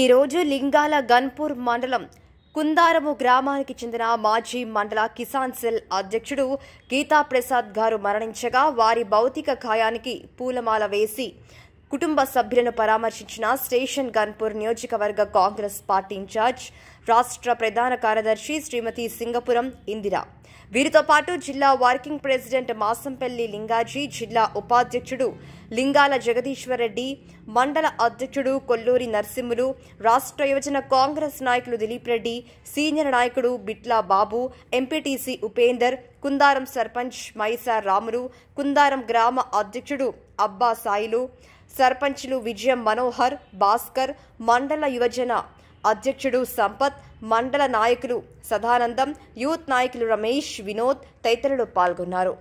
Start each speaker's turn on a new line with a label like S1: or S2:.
S1: ఈరోజు లింగాల గన్పూర్ మండలం కుందారము గ్రామానికి చెందిన మాజీ మండల కిసాన్ సెల్ అధ్యక్షుడు గీతాప్రసాద్ గారు మరణించగా వారి భౌతిక ఖాయానికి పూలమాల వేసి కుటుంబ సభ్యులను పరామర్శించిన స్టేషన్ గన్పూర్ నియోజకవర్గ కాంగ్రెస్ పార్టీ ఇన్ఛార్జ్ రాష్ట్ర ప్రధాన కార్యదర్శి శ్రీమతి సింగపురం ఇందిర వీరితో పాటు జిల్లా వర్కింగ్ ప్రెసిడెంట్ మాసంపల్లి లింగాజీ జిల్లా ఉపాధ్యక్షుడు లింగాల జగదీశ్వరరెడ్డి మండల అధ్యక్షుడు కొల్లూరి నరసింహులు రాష్ట్ర యువజన కాంగ్రెస్ నాయకులు దిలీప్ రెడ్డి సీనియర్ నాయకుడు బిట్లా బాబు ఎంపీటీసీ ఉపేందర్ కుందారం సర్పంచ్ మైసార్ రాములు కుందారం గ్రామ అధ్యక్షుడు అబ్బా సాయిలు సర్పంచ్లు విజయం మనోహర్ భాస్కర్ మండల యువజన అధ్యక్షుడు సంపత్ మండల నాయకులు సదానందం యూత్ నాయకులు రమేష్ వినోద్ తదితరులు పాల్గొన్నారు